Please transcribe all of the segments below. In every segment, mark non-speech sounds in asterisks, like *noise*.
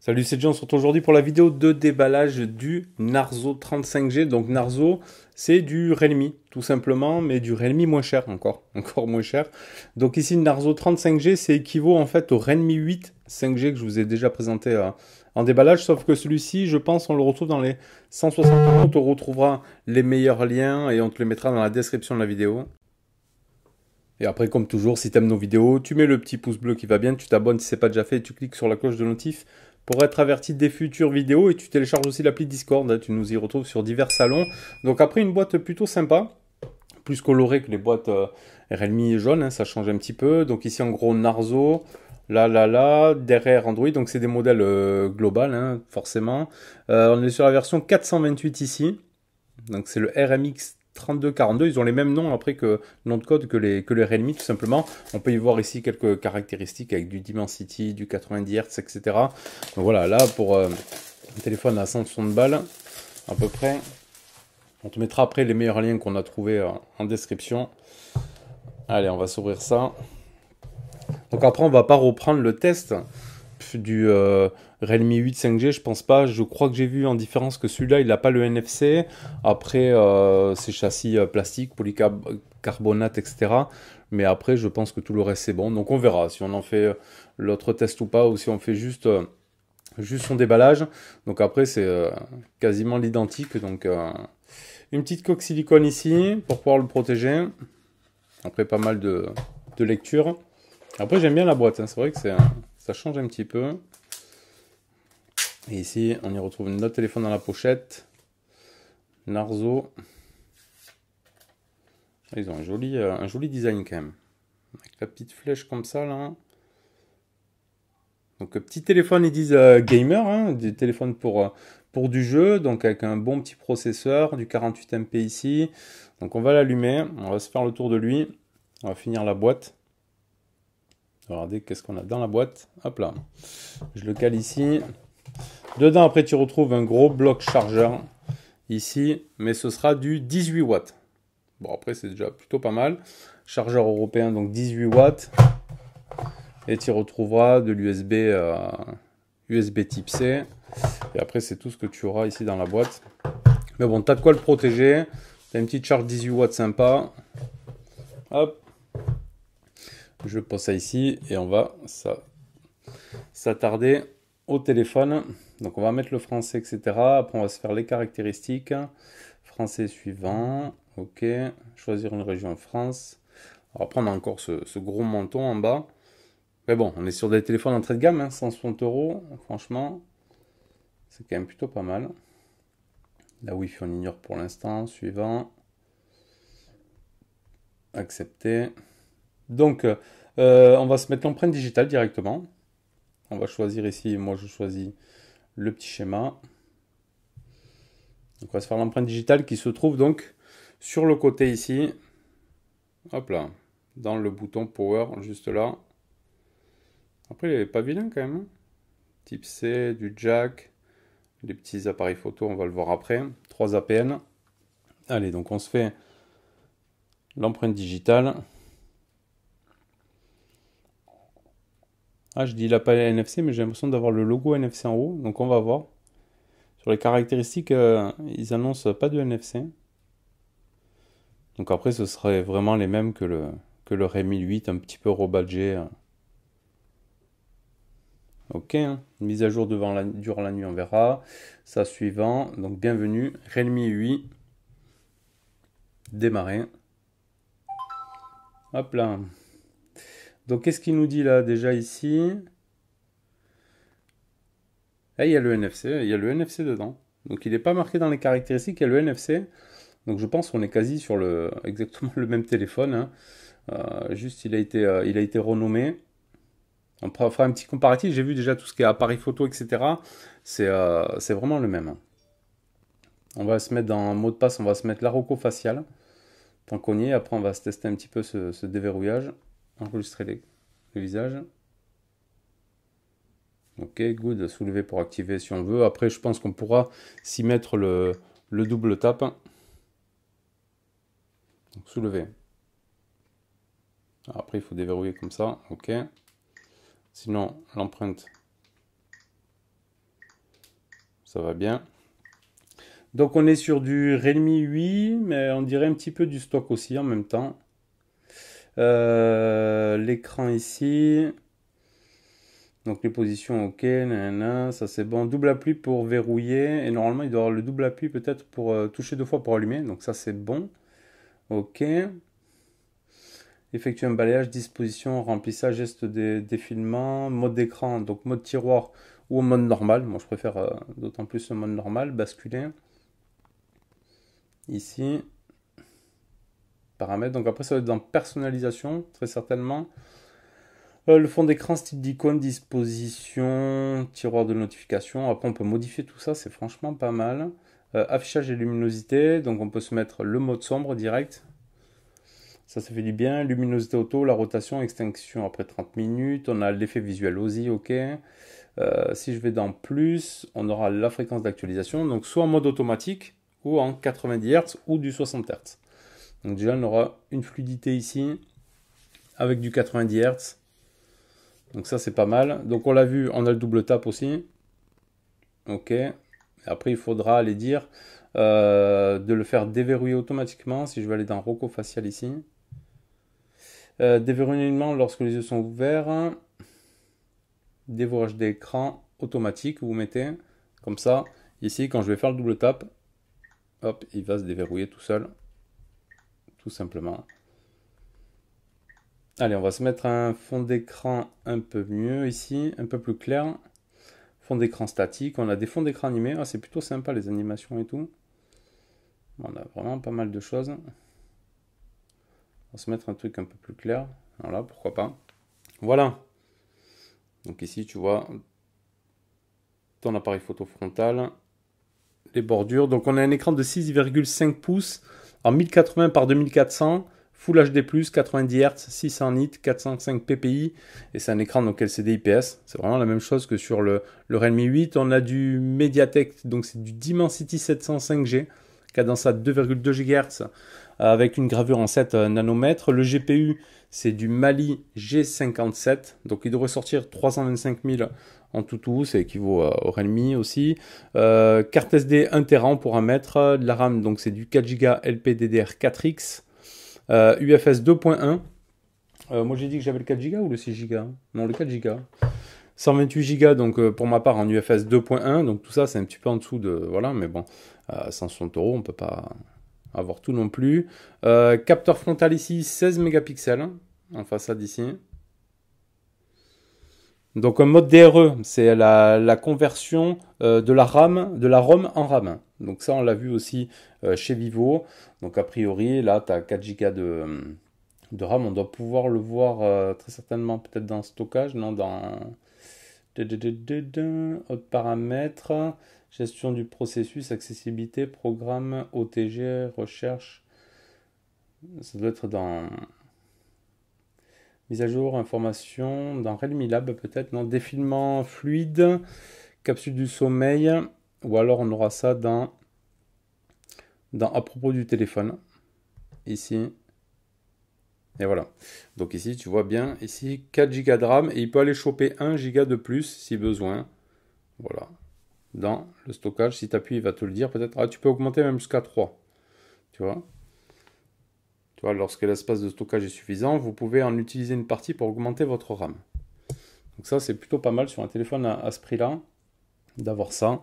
Salut, c'est John, on se retrouve aujourd'hui pour la vidéo de déballage du Narzo 35G. Donc Narzo, c'est du Realme, tout simplement, mais du Realme moins cher encore, *laughs* encore moins cher. Donc ici, Narzo 35G, c'est équivaut en fait au Realme 8 5G que je vous ai déjà présenté euh, en déballage, sauf que celui-ci, je pense, on le retrouve dans les 160 on retrouvera les meilleurs liens et on te les mettra dans la description de la vidéo. Et après, comme toujours, si tu aimes nos vidéos, tu mets le petit pouce bleu qui va bien, tu t'abonnes si n'est pas déjà fait tu cliques sur la cloche de notif pour être averti des futures vidéos et tu télécharges aussi l'appli Discord, hein, tu nous y retrouves sur divers salons. Donc après, une boîte plutôt sympa, plus colorée que les boîtes euh, RMI et jaune, hein, ça change un petit peu. Donc ici, en gros, Narzo, Là, là, là, derrière Android, donc c'est des modèles globales, euh, global, hein, forcément. Euh, on est sur la version 428 ici, donc c'est le RMX 3242, ils ont les mêmes noms après que nom de code que les, que les Realme tout simplement. On peut y voir ici quelques caractéristiques avec du Dimensity, du 90 Hz, etc. Donc voilà, là pour euh, un téléphone à de balles à peu près. On te mettra après les meilleurs liens qu'on a trouvés en description. Allez, on va s'ouvrir ça. Donc après, on va pas reprendre le test du euh, Realme 8 5G, je pense pas. Je crois que j'ai vu en différence que celui-là, il n'a pas le NFC. Après, euh, c'est châssis euh, plastique, polycarbonate, etc. Mais après, je pense que tout le reste, c'est bon. Donc on verra si on en fait l'autre test ou pas, ou si on fait juste, juste son déballage. Donc après, c'est quasiment l'identique. Donc une petite coque silicone ici pour pouvoir le protéger. Après, pas mal de, de lectures. Après, j'aime bien la boîte, hein. c'est vrai que ça change un petit peu. Et ici, on y retrouve notre téléphone dans la pochette. Narzo. Ah, ils ont un joli, euh, un joli design quand même. Avec la petite flèche comme ça là. Donc euh, petit téléphone, ils disent euh, gamer, hein. des téléphones pour, pour du jeu, donc avec un bon petit processeur, du 48 MP ici. Donc on va l'allumer, on va se faire le tour de lui, on va finir la boîte. Regardez qu'est-ce qu'on a dans la boîte. Hop là. Je le cale ici. Dedans, après, tu retrouves un gros bloc chargeur ici, mais ce sera du 18 watts. Bon, après, c'est déjà plutôt pas mal. Chargeur européen, donc 18 watts. Et tu retrouveras de l'USB USB euh, type C. Et après, c'est tout ce que tu auras ici dans la boîte. Mais bon, tu as de quoi le protéger. Tu as une petite charge 18 watts sympa. Hop, je pose ça ici et on va s'attarder au téléphone. Donc on va mettre le français, etc. Après on va se faire les caractéristiques. Français suivant. Ok. Choisir une région France. Alors après on a encore ce, gros menton en bas. Mais bon, on est sur des téléphones d'entrée de gamme, 160 hein, euros. Franchement, c'est quand même plutôt pas mal. La Wi-Fi on ignore pour l'instant. Suivant. Accepter. Donc, euh, euh, on va se mettre l'empreinte digitale directement. On va choisir ici, moi je choisis le petit schéma. Donc on va se faire l'empreinte digitale qui se trouve donc sur le côté ici. Hop là, dans le bouton Power, juste là. Après, il n'est pas vilain quand même. Hein. Type C, du jack, les petits appareils photo, on va le voir après. 3 APN. Allez, donc on se fait l'empreinte digitale. Ah, je dis il pas NFC, mais j'ai l'impression d'avoir le logo NFC en haut, donc on va voir. Sur les caractéristiques, euh, ils annoncent pas de NFC. Donc après, ce serait vraiment les mêmes que le, que le Rémi 8, un petit peu rebadgé. Euh. Ok, hein. mise à jour durant la nuit, on verra. Ça suivant, donc bienvenue, Redmi 8. Démarrer. Hop là. Donc qu'est-ce qu'il nous dit là déjà ici eh, il y a le NFC, il y a le NFC dedans. Donc il n'est pas marqué dans les caractéristiques, il y a le NFC. Donc je pense qu'on est quasi sur le, *laughs* exactement le même téléphone. Hein. Euh, juste il a, été, euh, il a été renommé. On fera un petit comparatif. J'ai vu déjà tout ce qui est appareil photo, etc. Euh, c'est vraiment le même. Hein. On va se mettre dans un mot de passe, on va se mettre l'aroco facial. Tant qu'on y est, après on va se tester un petit peu ce déverrouillage enregistrer les, le visage. Ok, good, soulever pour activer si on veut. Après, je pense qu'on pourra s'y mettre le, double tap. Donc, soulever. après, il faut déverrouiller comme ça. Ok. Sinon, l'empreinte, ça va bien. Donc, on est sur du Redmi 8, mais on dirait un petit peu du stock aussi en même temps. Euh, l'écran ici. Donc les positions, ok, ça c'est bon. Double appui pour verrouiller. Et normalement, il doit avoir le double appui peut-être pour euh, toucher deux fois pour allumer. Donc ça c'est bon. Ok. Effectuer un balayage, disposition, remplissage, geste des défilement, mode d'écran, donc mode tiroir ou mode normal. Moi je préfère euh, d'autant plus le mode normal, basculer. Ici, donc après, ça va être dans personnalisation, très certainement. Euh, le fond d'écran, style d'icône, disposition, tiroir de notification. Après, on peut modifier tout ça, c'est franchement pas mal. Euh, affichage et luminosité, donc on peut se mettre le mode sombre direct. Ça, ça fait du bien. Luminosité auto, la rotation, extinction après 30 minutes. On a l'effet visuel aussi, ok. Euh, si je vais dans plus, on aura la fréquence d'actualisation, donc soit en mode automatique ou en 90 Hz ou du 60 Hz. Donc déjà, on aura une fluidité ici avec du 90 Hz. Donc ça, c'est pas mal. Donc on l'a vu, on a le double tap aussi. Ok. Après, il faudra aller dire euh, de le faire déverrouiller automatiquement. Si je vais aller dans Rocco Facial ici. Euh, déverrouillement lorsque les yeux sont ouverts. Dévorage d'écran automatique, vous mettez. Comme ça, ici, quand je vais faire le double tap, hop, il va se déverrouiller tout seul tout simplement. Allez, on va se mettre un fond d'écran un peu mieux ici, un peu plus clair. Fond d'écran statique, on a des fonds d'écran animés, ah, c'est plutôt sympa les animations et tout. On a vraiment pas mal de choses. On va se mettre un truc un peu plus clair. Voilà, pourquoi pas. Voilà. Donc ici, tu vois ton appareil photo frontal, les bordures. Donc on a un écran de 6,5 pouces en 1080 par 2400, Full HD+, 90 Hz, 600 nits, 405 ppi, et c'est un écran donc LCD IPS. C'est vraiment la même chose que sur le, le Redmi 8. On a du MediaTek, donc c'est du Dimensity 705G, cadence à 2,2 GHz, avec une gravure en 7 euh, nanomètres. Le GPU, c'est du Mali G57, donc il devrait sortir 325 000 en toutou, c'est équivaut au Realme aussi. Euh, carte SD 1 pour 1 mètre, de la RAM donc c'est du 4 Go LPDDR4X, UFS 2.1. moi j'ai dit que j'avais le 4 Go ou le 6 Go hein Non, le 4 Go. 128 Go donc euh, pour ma part en UFS 2.1, donc tout ça c'est un petit peu en dessous de voilà, mais bon, 560 euros on peut pas avoir tout non plus. Euh, capteur frontal ici 16 mégapixels hein, en façade ici. Donc un mode DRE, c'est la, conversion euh, de la RAM, de la ROM en RAM. Donc ça, on l'a vu aussi euh, chez Vivo. Donc a priori, là, tu as 4 Go de, euh, de, RAM. On doit pouvoir le voir très certainement peut-être dans stockage, non, dans autres paramètres, gestion du processus, accessibilité, programme, OTG, recherche. Ça doit être dans mise à jour, information dans Realme Lab peut-être, non, défilement fluide, capsule du sommeil, ou alors on aura ça dans, dans à propos du téléphone, ici. Et voilà. Donc ici, tu vois bien, ici 4 Go de RAM et il peut aller choper 1 Go de plus si besoin. Voilà. Dans le stockage, si tu appuies, il va te le dire peut-être. Ah, tu peux augmenter même jusqu'à 3. Tu vois lorsque l'espace de stockage est suffisant, vous pouvez en utiliser une partie pour augmenter votre RAM. Donc ça, c'est plutôt pas mal sur un téléphone à, ce prix-là, d'avoir ça.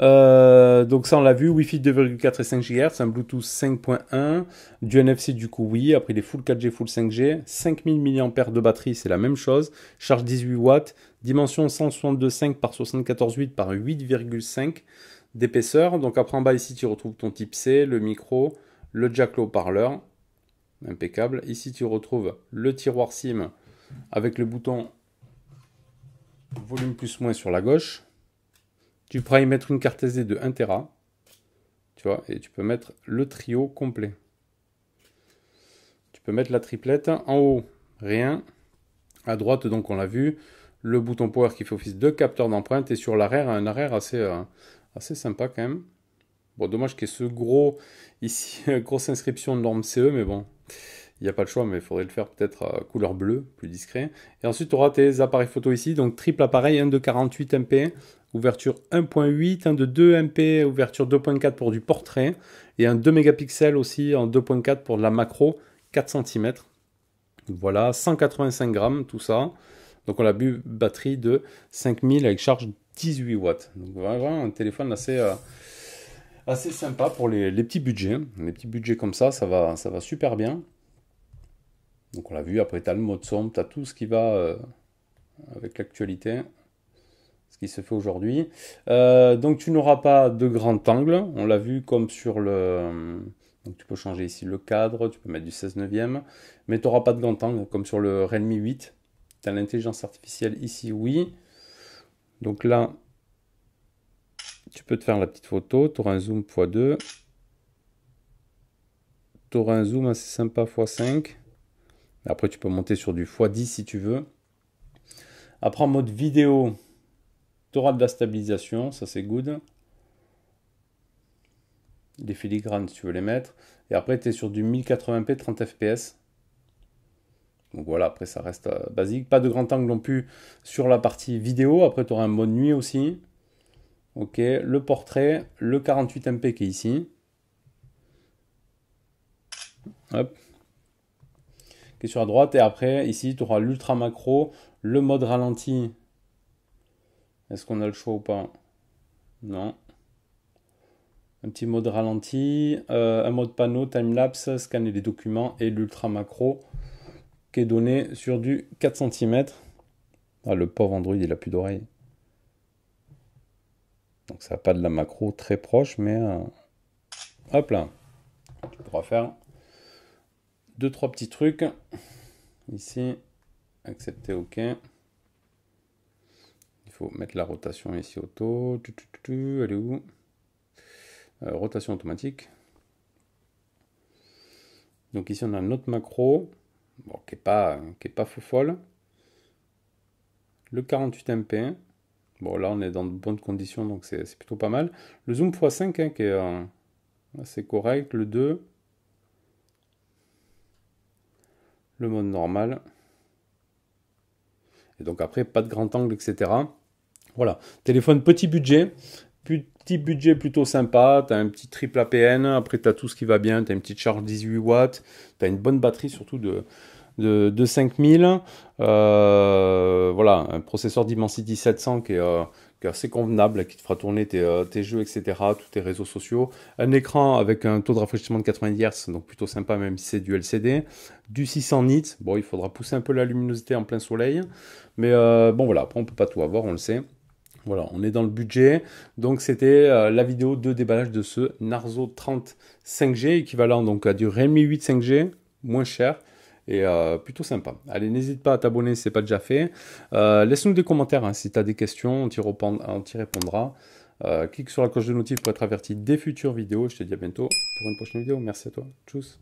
Euh, donc ça on l'a vu, Wi-Fi 2,4 et 5 GHz, un Bluetooth 5.1, du NFC du coup oui, après les full 4G, full 5G, 5000 mAh de batterie c'est la même chose, charge 18 watts, dimension 162,5 par 74,8 par 8,5 d'épaisseur, donc après en bas ici tu retrouves ton type C, le micro, le jack low parleur impeccable. Ici, tu retrouves le tiroir SIM avec le bouton volume plus moins sur la gauche. Tu pourras y mettre une carte SD de 1 Tera, tu vois, et tu peux mettre le trio complet. Tu peux mettre la triplette en haut, rien. À droite, donc, on l'a vu, le bouton power qui fait office de capteur d'empreinte et sur l'arrière, un arrière assez, euh, assez sympa quand même. Bon, dommage qu'il y ait ce gros ici, *laughs* grosse inscription de norme CE, mais bon, il n'y a pas le choix, mais il faudrait le faire peut-être couleur bleue, plus discret. Et ensuite, tu auras tes appareils photo ici, donc triple appareil, un de 48 MP, ouverture 1.8, un de 2 MP, ouverture 2.4 pour du portrait, et un 2 mégapixels aussi en 2.4 pour de la macro, 4 cm. Voilà, 185 grammes, tout ça. Donc on a bu batterie de 5000 avec charge 18 watts. Donc vraiment un téléphone assez... Euh, assez sympa pour les, petits budgets. Hein. Les petits budgets comme ça, ça va, ça va super bien. Donc on l'a vu, après tu as le mode sombre, tu as tout ce qui va euh, avec l'actualité, ce qui se fait aujourd'hui. Euh, donc tu n'auras pas de grand angle, on l'a vu comme sur le... Donc tu peux changer ici le cadre, tu peux mettre du 16 neuvième, mais tu n'auras pas de grand angle comme sur le Redmi 8. Tu as l'intelligence artificielle ici, oui. Donc là, tu peux te faire la petite photo, tu auras un zoom x2, tu auras un zoom assez sympa x5, après tu peux monter sur du x10 si tu veux. Après en mode vidéo, tu auras de la stabilisation, ça c'est good. Des filigranes si tu veux les mettre. Et après tu es sur du 1080p 30 fps. Donc voilà, après ça reste euh, basique. Pas de grand angle non plus sur la partie vidéo. Après tu auras un mode nuit aussi. Ok, le portrait, le 48MP qui est ici. Hop. Qui est sur la droite. Et après, ici, tu auras l'ultra macro, le mode ralenti. Est-ce qu'on a le choix ou pas Non. Un petit mode ralenti, euh, un mode panneau, timelapse, scanner des documents et l'ultra macro qui est donné sur du 4 cm. Ah, le pauvre Android, il a plus d'oreilles. Donc ça n'a pas de la macro très proche, mais euh, hop là, tu pourras faire deux, trois petits trucs. Ici, accepter, OK. Il faut mettre la rotation ici auto. Tu, elle est où euh, Rotation automatique. Donc ici, on a notre macro, bon, qui n'est pas, qui pas fou folle. Le 48 MP. Bon, là, on est dans de bonnes conditions, donc c'est plutôt pas mal. Le zoom x5 hein, qui est euh, assez correct. Le 2. Le mode normal. Et donc après, pas de grand angle, etc. Voilà. Téléphone petit budget. Petit budget plutôt sympa. Tu as un petit triple APN. Après, tu as tout ce qui va bien. Tu as une petite charge 18 watts. Tu as une bonne batterie, surtout de de, 5000. Euh, voilà, un processeur Dimensity 700 euh, qui est, assez convenable, qui te fera tourner tes, euh, jeux, etc., tous tes réseaux sociaux. Un écran avec un taux de rafraîchissement de 90 Hz, donc plutôt sympa même si c'est du LCD. Du 600 nits, bon, il faudra pousser un peu la luminosité en plein soleil. Mais bon, voilà, après on peut pas tout avoir, on le sait. Voilà, on est dans le budget. Donc c'était la vidéo de déballage de ce Narzo 30 5G, équivalent donc à du Redmi 8 5G, moins cher, et euh, plutôt sympa. Allez, n'hésite pas à t'abonner si ce n'est pas déjà fait. Euh, laisse-nous des commentaires hein, si tu as des questions, on t'y répondra. Euh, clique sur la cloche de notif pour être averti des futures vidéos. Je te dis à bientôt pour une prochaine vidéo. Merci à toi. Tchuss.